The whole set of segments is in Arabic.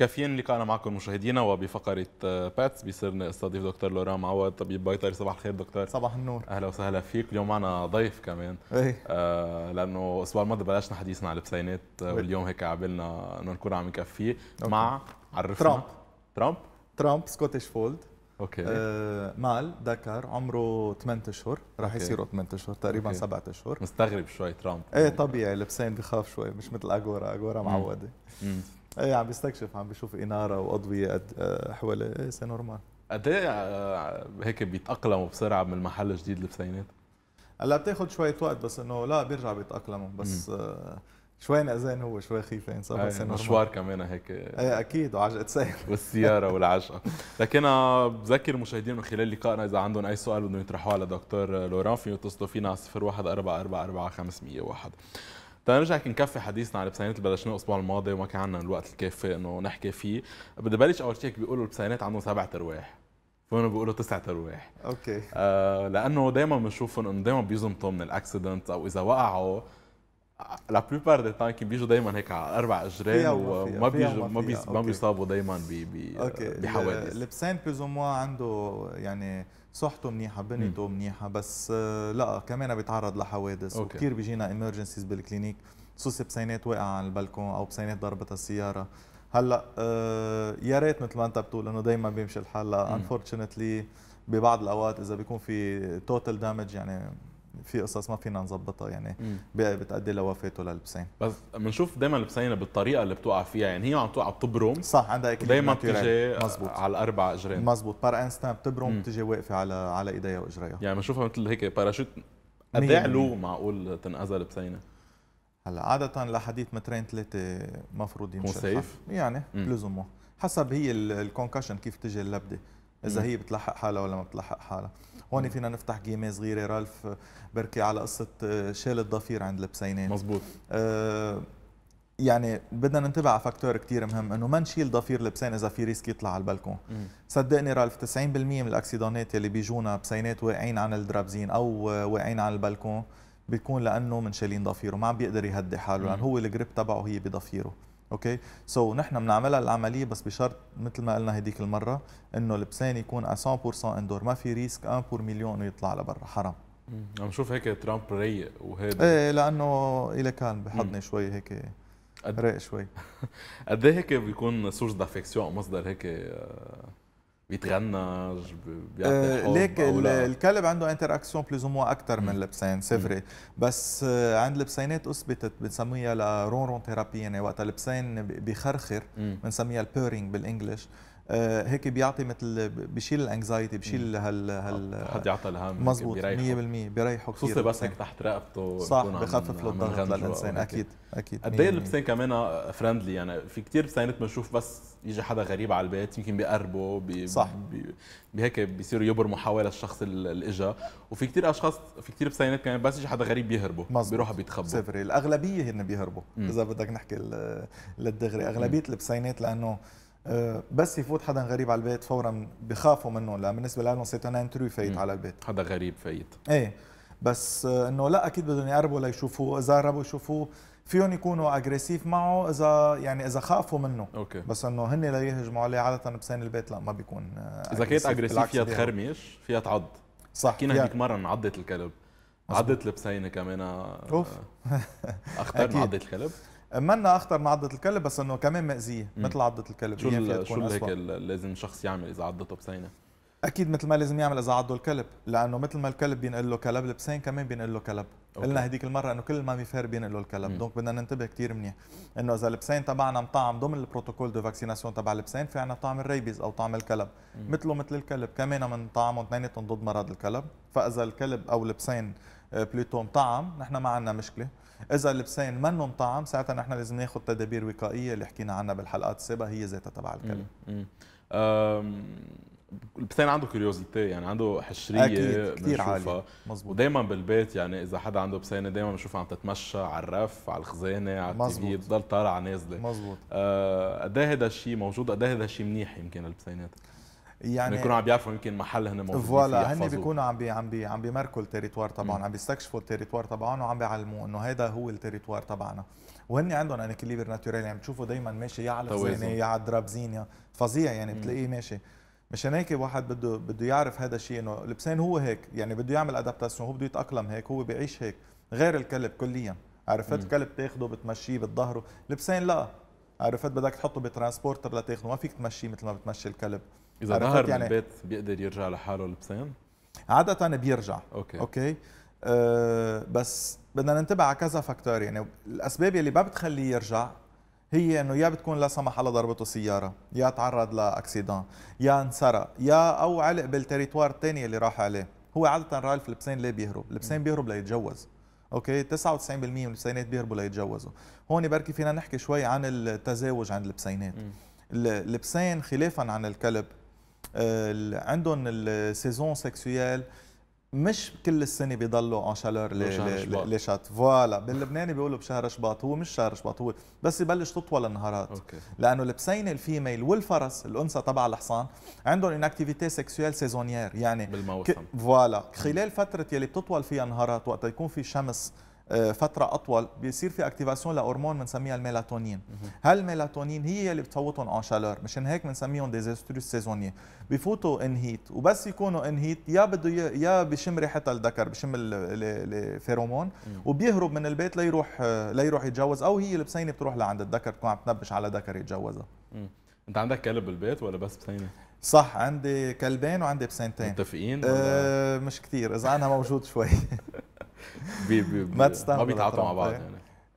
كافيين لقاءنا معكم مشاهدينا وبفقره باتس آه، بصير استضيف دكتور لوران معوض طبيب بيطري صباح الخير دكتور صباح النور اهلا وسهلا فيك اليوم معنا ضيف كمان ايه آه لانه الاسبوع الماضي بلشنا حديثنا على البسينات آه، إيه. واليوم هيك عبالنا انه نكون عم نكفيه مع عرفنا ترامب ترامب ترامب سكوتش فولد اوكي آه مال ذكر عمره 8 اشهر راح يصيروا 8 اشهر تقريبا 7 اشهر مستغرب شوي ترامب ايه طبيعي لبسين بخاف شوي مش مثل اجورا اجورا معوده مم. مم. ايه عم بيستكشف عم بيشوف اناره واضويه آه، حواليه ايه سي نورمال قد ايه آه، هيك بيتاقلموا بسرعه من المحل الجديد لبسينات؟ هلا بتاخذ شويه وقت بس انه لا بيرجع بيتاقلموا بس آه شوي نقزان هو شوي خيفين صار بس مشوار كمان هيك ايه اكيد وعجقة سير والسياره والعجقه لكن انا بذكر المشاهدين من خلال لقائنا اذا عندهم اي سؤال بدهم يطرحوه على دكتور لوران فيهم يتصلوا فينا على 01 44 501 تنرجع طيب، نكفي حديثنا على اللي بلشناه الاسبوع الماضي وما كان عندنا الوقت الكافي انه نحكي فيه بدي بلش اول شيء بيقولوا البسينات عندهم سبع ارواح فهم بيقولوا تسعة ارواح اوكي آه لانه دائما بنشوفهم انه دائما بيزمطوا من الاكسيدنت او اذا وقعوا لا بلوبار دي كي بيجوا دائما هيك على اربع اجرين وما بيجوا ما ما بيصابوا دائما بحوادث لبسان بيزو موا عنده يعني صحته منيحه بنيته منيحه بس آه، لا كمان بيتعرض لحوادث وكثير بيجينا امرجنسيز بالكلينيك خصوصي بسينات واقعه على البلكون او بسينات ضربتها السياره هلا آه، يا ريت مثل ما انت بتقول انه دائما بيمشي الحال انفورشنتلي ببعض الاوقات اذا بيكون في توتال دامج يعني في قصص ما فينا نظبطها يعني بتأدي لوفاته للبسين بس بنشوف دائما البسينه بالطريقه اللي بتوقع فيها يعني هي عم توقع بتبرم صح عندها اكل دائما بتجي مزبوط. على الاربع اجرين مزبوط بار انستان بتبرم بتجي واقفه على على ايديها واجريها يعني بنشوفها مثل هيك باراشوت قد علو معقول تنقذها البسينه هلا عادة لحديت مترين ثلاثة مفروض ينشف يعني لزومه حسب هي الكونكشن كيف تجي اللبدة اذا هي بتلحق حالها ولا ما بتلحق حالها هون فينا نفتح قيمه صغيره رالف بركي على قصه آه، شيل الضفير عند البسينات مزبوط آه يعني بدنا ننتبه على فاكتور كثير مهم انه ما نشيل ضفير لبسين اذا في ريسك يطلع على البلكون صدقني رالف 90% من الاكسيدونات اللي بيجونا بسينات واقعين عن الدرابزين او واقعين عن البلكون بيكون لانه من شالين ضفيره ما عم بيقدر يهدي حاله لانه هو الجريب تبعه هي بضفيره اوكي سو so, نحن بنعملها العمليه بس بشرط مثل ما قلنا هديك المره انه لبسان يكون 100% اندور ما في ريسك 1 بور مليون انه يطلع لبرا حرام عم نشوف هيك ترامب رايق وهيدا ايه لانه إلى كان بحضني شوي هيك رايق شوي قد ايه هيك بيكون سورس دافيكسيون مصدر هيك آه، بيتغنج بيعطي آه، ليك الكلب عنده انتراكسيون اكسيون بليز موا اكثر من لبسين سفري بس آه، عند لبسينات اثبتت بنسميها لرون رون ثيرابي يعني وقت لبسين بخرخر بنسميها البيرينج بالانجلش آه، هيك بيعطي مثل بشيل الانكزايتي بشيل هال هال حد يعطى الهم مزبوط 100% بيريحه كثير خصوصي بس هيك تحت رقبته صح بخفف له الضغط للانسان اكيد اكيد قد ايه اللبسان كمان فرندلي يعني في كثير بسينات بنشوف بس يجي حدا غريب على البيت يمكن بيقربه بي صح بي بهيك بيصيروا يبرموا حوالي الشخص اللي اجى وفي كثير اشخاص في كثير بسينات كمان بس يجي حدا غريب بيهربوا بيروحوا بيتخبوا صفري الاغلبيه هن بيهربوا اذا بدك نحكي للدغري اغلبيه البسينات لانه أه، بس يفوت حدا غريب على البيت فورا بخافوا منه لان بالنسبه لهم سيت ان انتري فايت على البيت حدا غريب فايت ايه بس انه لا اكيد بدهم يقربوا ليشوفوه اذا قربوا يشوفوه فيهم يكونوا اجريسيف معه اذا يعني اذا خافوا منه أوكي. بس انه هن لا يهجموا عليه عاده بسين البيت لا ما بيكون آه، اذا كانت اجريسيف فيها تخرمش فيها تعض صح كنا هذيك مره عضت الكلب عضت البسينه كمان آه، اوف اخطر عضت الكلب منا اخطر من عضه الكلب بس انه كمان مأذيه مثل عضه الكلب شو شو هيك لازم شخص يعمل اذا عضته بسينه اكيد مثل ما لازم يعمل اذا عضه الكلب لانه مثل ما الكلب بينقل له كلب البسين كمان بينقل له كلب أوكي. قلنا هديك المره انه كل ما بيفير بينقل له الكلب دونك بدنا ننتبه كثير منيح انه اذا البسين تبعنا مطعم ضمن البروتوكول دو فاكسيناسيون تبع البسين في عنا طعم الريبيز او طعم الكلب مثله مثل الكلب كمان من طعمه اثنيناتهم ضد مرض الكلب فاذا الكلب او البسين آه، بلوتو مطعم نحن ما عندنا مشكله اذا البسين منه مطعم ساعتها نحن لازم ناخذ تدابير وقائيه اللي حكينا عنها بالحلقات السابقه هي ذاتها تبع الكلب البسين عنده كيوريوزيتي يعني عنده حشريه اكيد كثير عاليه مزبوط ودائما بالبيت يعني اذا حدا عنده بسينه دائما بنشوفها عم تتمشى على الرف على الخزانه على التي بتضل طالعه نازله مزبوط آه، قد آه هذا الشيء موجود قد إيه هذا الشيء منيح يمكن البسينات يعني بيكونوا عم بيعرفوا يمكن محل هن موجودين فوالا هن بيكونوا عم بي عم بي عم بيمركوا التريتوار تبعهم عم بيستكشفوا التريتوار تبعهم وعم بيعلموه انه هذا هو التريتوار تبعنا وهن عندهم ان كليبر ناتورال يعني بتشوفه دائما ماشي يا على الزينه يا على الدرابزينيا فظيع يعني بتلاقيه ماشي مشان هيك واحد بده بده يعرف هذا الشيء انه لبسان هو هيك يعني بده يعمل ادابتاسيون هو بده يتاقلم هيك هو بيعيش هيك غير الكلب كليا عرفت الكلب تاخده بتمشيه بتظهره لبسان لا عرفت بدك تحطه بترانسبورتر لتاخده ما فيك تمشيه مثل ما بتمشي الكلب اذا ظهر يعني من البيت بيقدر يرجع لحاله لبسان عاده بيرجع اوكي اوكي أه بس بدنا ننتبه على كذا فاكتور يعني الاسباب يلي ما بتخليه يرجع هي انه يا بتكون لا سمح الله ضربته سياره يا تعرض لاكسيدان يا انسرق يا او علق بالتريتوار الثاني اللي راح عليه هو عاده رالف لبسين ليه بيهرب لبسين بيهرب ليتجوز اوكي 99% من البسينات بيهربوا ليتجوزوا هون بركي فينا نحكي شوي عن التزاوج عند البسينات البسين خلافا عن الكلب آه، عندهم السيزون سكسويال مش كل السنه بيضلوا اون شالور لي شات فوالا باللبناني بيقولوا بشهر شباط هو مش شهر شباط هو بس يبلش تطول النهارات أوكي. لانه البسين الفيميل والفرس الانثى تبع الحصان عندهم ان اكتيفيتي سكسويل سيزونيير يعني بالموسم فوالا خلال فتره يلي بتطول فيها النهارات وقت يكون في شمس آه، فتره اطول بيصير في اكتيفاسيون لهرمون بنسميها الميلاتونين هالميلاتونين هي اللي بتفوتهم اون شالور مشان هيك بنسميهم ديزاستروس سيزوني بفوتوا انهيت وبس يكونوا انهيت يا بده يا بشم ريحتها الذكر بشم الفيرومون وبيهرب من البيت ليروح آه، ليروح يتجوز او هي البسينه بتروح لعند الذكر تكون عم تنبش على ذكر يتجوزها انت عندك كلب بالبيت ولا بس بسينه؟ صح عندي كلبين وعندي بسينتين متفقين؟ أه مش كثير اذا انا موجود شوي بي بي ما تستعمل ما بيتعاطوا مع بعض يعني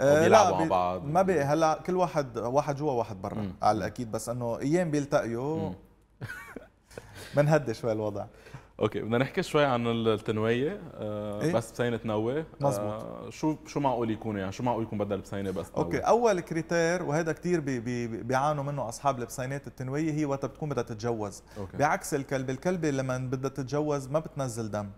إيه. أه بي مع بعض ما بي هلا كل واحد واحد جوا واحد برا على الاكيد بس انه ايام بيلتقيوا بنهدي شوي الوضع اوكي بدنا نحكي شوي عن التنويه آه إيه؟ بس بسينه تنوي مزبوط آه شو شو معقول يكون يعني شو معقول يكون بدل بسينه بس تنوي؟ اوكي اول كريتير وهذا كثير بي بي بيعانوا منه اصحاب البسينات التنويه هي وقت بتكون بدها تتجوز أوكي. بعكس الكلب الكلبه لما بدها تتجوز ما بتنزل دم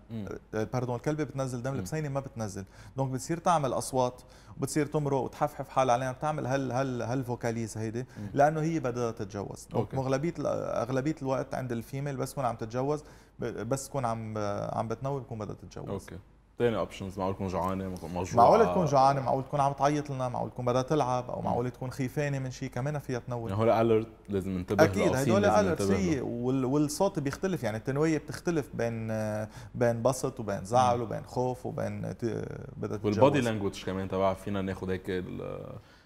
باردون آه، آه، الكلبه بتنزل دم البسينه ما بتنزل دونك بتصير تعمل اصوات وبتصير تمرق وتحفحف حالها عليها بتعمل هال هال هالفوكاليز هيدي لانه هي بدها تتجوز أوكي. اغلبيه اغلبيه الوقت عند الفيميل بس تكون عم تتجوز بس تكون عم عم بتنوي بكون بدها تتجوز اوكي ثاني اوبشنز معقول تكون جوعانه مجوعه معقول تكون جوعانه معقول تكون عم تعيط لنا معقول تكون بدها تلعب او معقول تكون خيفانه من شيء كمان فيها تنوي يعني هول الرت لازم ننتبه اكيد هدول الرت والصوت بيختلف يعني التنويه بتختلف بين بين بسط وبين زعل وبين خوف وبين بدها تتجوز والبادي لانجوج كمان تبع فينا ناخذ هيك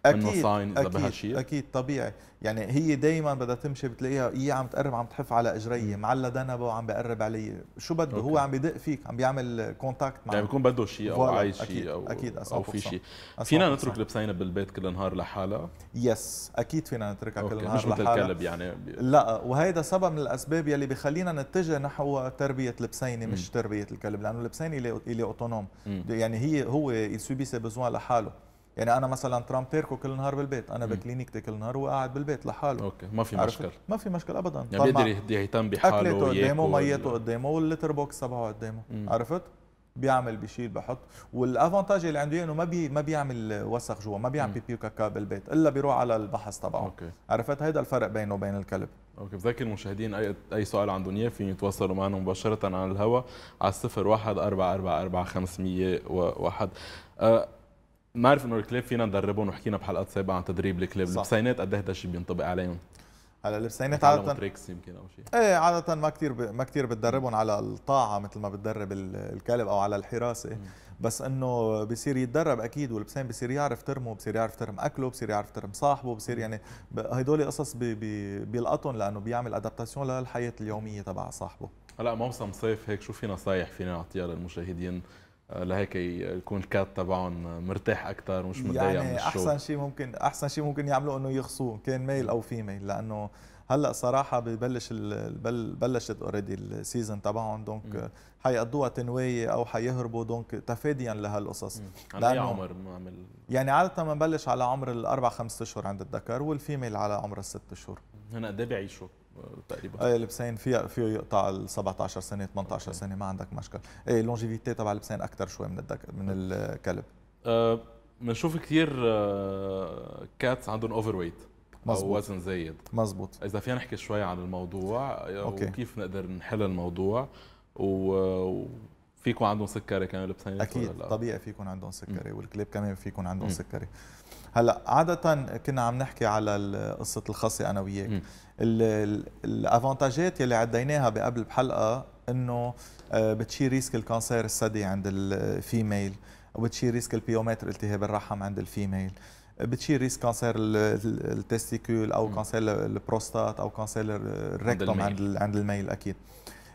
أكيد من وصاين اذا بهالشيء اكيد طبيعي يعني هي دائما بدها تمشي بتلاقيها هي إيه عم تقرب عم تحف على اجري معلى دنبه وعم بقرب علي شو بده هو عم بدق فيك عم بيعمل كونتاكت معك يعني بيكون بده شيء او عايز شيء او اكيد أو في شيء فينا نترك لبسينا بالبيت كل نهار لحالها يس اكيد فينا نتركها كل نهار مش مثل الكلب يعني بي... لا وهيدا سبب من الاسباب يلي بخلينا نتجه نحو تربيه لبسينه مش تربيه الكلب لانه لبسينه الي اوتونوم يعني هي هو يسوبي سي بزوان لحاله يعني انا مثلا ترامب بيركو كل نهار بالبيت انا بكلينيكتي كل نهار وقاعد بالبيت لحاله اوكي ما في مشكل ما في مشكل ابدا يعني بيقدر يهتم بحاله اكلته قدامه ميته قدامه واللتر بوكس تبعه قدامه عرفت بيعمل بيشيل بحط والافونتاج اللي عنده انه ما بي ما بيعمل وسخ جوا ما بيعمل بيبي وكاكا بالبيت الا بيروح على البحث تبعه أوكي. عرفت هيدا الفرق بينه وبين الكلب اوكي بذكر المشاهدين اي اي سؤال عندهم اياه فيهم يتواصلوا معنا مباشره على الهواء على 01 501 أه ما عرف انه الكلاب فينا ندربهم وحكينا بحلقات سابقه عن تدريب الكلاب اللبسينات قد ايه هذا الشيء بينطبق عليهم هلا اللبسينات عادة تريكس يمكن او شيء ايه عادة ما كثير ب... ما كثير بتدربهم على الطاعة مثل ما بتدرب الكلب او على الحراسة م. بس انه بصير يتدرب اكيد والبسين بصير يعرف ترمه بصير يعرف ترم اكله بصير يعرف ترم صاحبه بصير يعني هدول قصص ب... ب... بيلقطهم لانه بيعمل ادابتاسيون للحياة اليومية تبع صاحبه هلا موسم صيف هيك شو في نصايح فينا نعطيها للمشاهدين آه، لهيك يكون الكات تبعهم مرتاح اكثر ومش متضايق يعني من الشو. احسن شيء ممكن احسن شيء ممكن يعملوا انه يخصوه كان ميل او فيميل لانه هلا صراحه ببلش بلشت اوريدي السيزون تبعهم دونك حيقضوها تنويه او حيهربوا دونك تفاديا لهالقصص يعني على اي عمر بنعمل يعني عاده بنبلش على عمر الاربع خمس اشهر عند الذكر والفيميل على عمر الست اشهر هنا قد بيعيشوا تقريبا ايه البسين فيها فيه يقطع ال 17 سنه 18 أوكي. سنه ما عندك مشكل ايه اللونجيفيتي تبع البسين اكثر شوي من الدك... من الكلب آه، بنشوف أه كثير أه كاتس عندهم اوفر ويت مزبوط. او وزن زايد مزبوط اذا فينا نحكي شوي عن الموضوع أوكي. وكيف نقدر نحل الموضوع و... فيكم عندهم سكري كمان لبسانين اكيد ولا طبيعي فيكم عندهم سكري والكلاب كمان فيكم عندهم سكري هلا عادة كنا عم نحكي على قصة الخصي أنا وياك الأفانتاجات يلي عديناها بقبل بحلقة إنه آه، بتشيل ريسك الكانسير الثدي عند الفيميل وبتشيل ريسك البيومتر التهاب الرحم عند الفيميل بتشيل ريس كانسر التستيكول او كانسر البروستات او كانسر الريكتوم عند الميل. عند الميل اكيد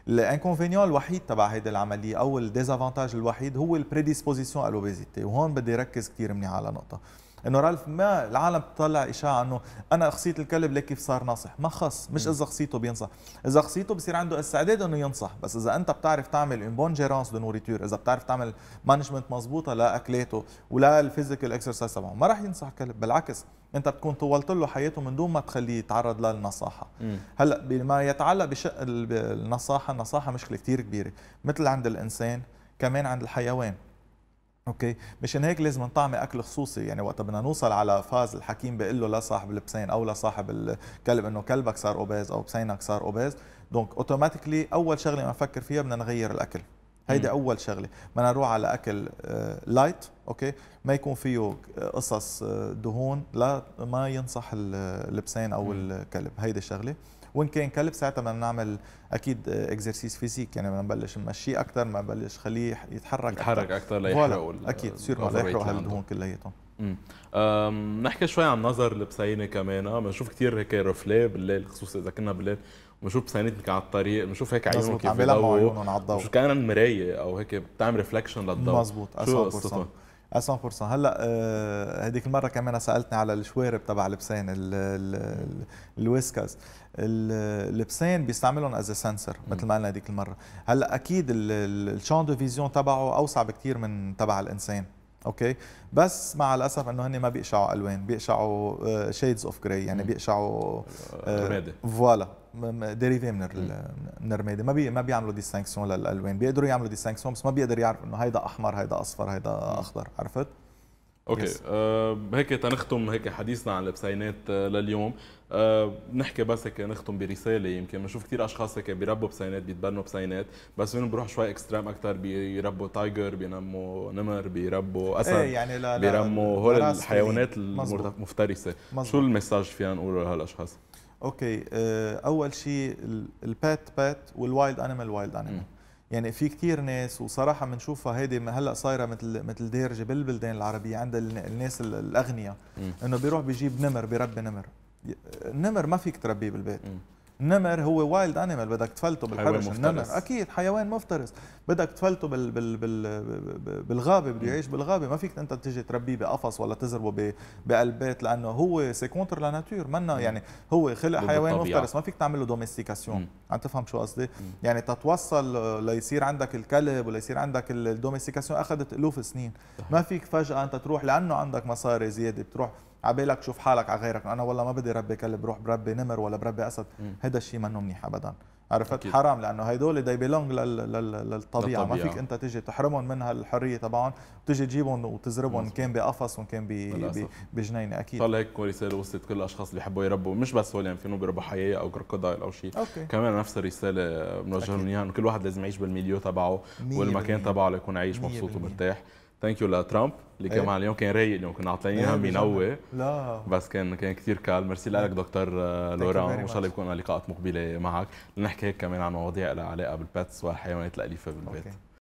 الانكونفينيون الوحيد تبع هيدي العمليه او الديزافانتاج الوحيد هو البريديسبوزيسيون الوبيزيتي وهون بدي ركز كثير منيح على نقطه انه رالف ما العالم تطلع اشاعه انه انا خصيت الكلب لكيف صار ناصح ما خص مش اذا خصيته بينصح اذا خصيته بصير عنده استعداد انه ينصح بس اذا انت بتعرف تعمل اون بون جيرانس دو نوريتور اذا بتعرف تعمل مانجمنت مضبوطه لاكلاته ولا الفيزيكال اكسرسايز تبعه ما راح ينصح كلب بالعكس انت بتكون طولت له حياته من دون ما تخليه يتعرض للنصاحه هلا بما يتعلق بشق النصاحه النصاحه مشكله كثير كبيره مثل عند الانسان كمان عند الحيوان اوكي مشان هيك لازم نطعمي اكل خصوصي يعني وقت بدنا نوصل على فاز الحكيم بيقول له لصاحب البسين او لصاحب الكلب انه كلبك صار اوباز او بسينك صار اوباز دونك اوتوماتيكلي اول شغله ما نفكر فيها بدنا نغير الاكل هيدي اول شغله بدنا نروح على اكل لايت آه, uh, اوكي ما يكون فيه قصص آه، دهون لا ما ينصح اللبسين او الكلب هيدي الشغله وان كان كلب ساعتها بدنا نعمل اكيد اكزرسيس آه، فيزيك يعني بدنا نبلش نمشيه اكثر ما نبلش خليه يتحرك يتحرك اكثر ليحرقوا اكيد سير ما يحرق هالدهون كلياتهم امم نحكي شوي عن نظر البسينه كمان آه، بنشوف كثير هيك رفلي بالليل خصوصا اذا كنا بالليل بنشوف بسينتك على الطريق بنشوف هيك عيونهم كيف بيلعبوا بيلمعوا عيونهم على الضوء مش مرايه او هيك بتعمل ريفلكشن للضوء مزبوط شو قصتهم 100% آه، هلا آه، هذيك المره كمان سالتني على الشوارب تبع لبسان الويسكاز اللبسان بيستعملهم از سنسر مثل ما قلنا هذيك المره هلا اكيد الشان دو فيزيون تبعه اوسع بكثير من تبع الانسان اوكي بس مع الاسف انه هن ما بيقشعوا الوان بيقشعوا شيدز اوف جراي يعني بيقشعوا آه، فوالا ديريفي من من الرمادي ما بي ما بيعملوا ديستنكسيون للالوان بيقدروا يعملوا ديستنكسيون بس ما بيقدر يعرف انه هيدا احمر هيدا اصفر هيدا اخضر عرفت اوكي yes. آه هيك تنختم هيك حديثنا عن البسينات آه لليوم آه نحكي بس هيك نختم برساله يمكن بنشوف كثير اشخاص هيك بيربوا بسينات بيتبنوا بسينات بس منهم بروح شوي اكستريم اكثر بيربوا تايجر بينموا نمر بيربوا إيه، اسد ايه يعني لا بيرموا هول الحيوانات يعني المفترسه شو المساج فينا نقوله لهالاشخاص؟ اوكي آه، اول شيء البات بات والوايلد انيمال وايلد انيمال يعني في كثير ناس وصراحه بنشوفها هيدي هلا صايره مثل مثل دارجه بالبلدان العربيه عند الناس الاغنياء انه بيروح بيجيب نمر بيربي نمر النمر ما فيك تربيه بالبيت نمر هو وايلد انيمال بدك تفلته بالحرش النمر اكيد حيوان مفترس بدك تفلته بال بال بال بالغابه بده يعيش بالغابه ما فيك انت تيجي تربيه بقفص ولا تزربه بقلب بيت لانه هو سي كونتر لا ناتور منا يعني هو خلق حيوان مفترس ما فيك تعمل له دوميستيكاسيون عم تفهم شو قصدي يعني تتوصل ليصير عندك الكلب وليصير عندك الدوميستيكاسيون اخذت الوف السنين ما فيك فجاه انت تروح لانه عندك مصاري زياده بتروح عبالك شوف حالك على غيرك انا والله ما بدي ربي كلب بروح بربي نمر ولا بربي اسد هذا الشيء منه منيح ابدا عرفت أكيد. حرام لانه هدول دي بيلونج للطبيعه ما فيك انت تجي تحرمهم من هالحريه تبعهم تجي تجيبهم وتزربهم كان بقفص وكان بجنينه اكيد طلع هيك رساله وصلت كل الاشخاص اللي بيحبوا يربوا مش بس هول يعني فينو بيربوا حياه او كروكودايل او شيء أوكي. كمان نفس الرساله بنوجه لهم اياها كل واحد لازم يعيش بالميليو تبعه والمكان تبعه ليكون عايش مبسوط ومرتاح ثانك يو لترامب اللي كان إيه. معنا اليوم كان رايق اليوم كنا عاطلينها إيه، منوي لا بس كان كان كثير كال ميرسي إيه. لك دكتور آه، لوران وان شاء الله يكون لقاءات مقبله معك لنحكي هيك كمان عن مواضيع لها علاقه بالباتس والحيوانات الاليفه بالبيت okay.